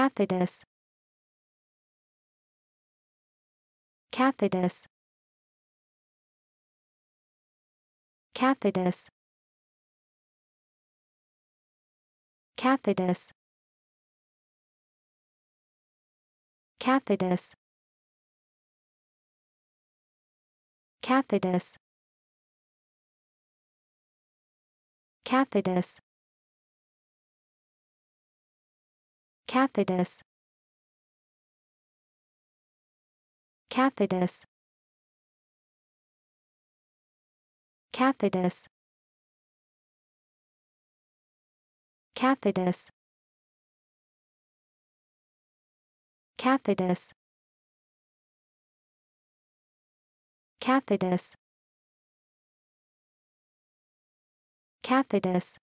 Cathodus Cathodus Cathodus Cathodus Cathodus Cathodus Cathodus Cathodus Cathodus Cathodus Cathodus Cathodus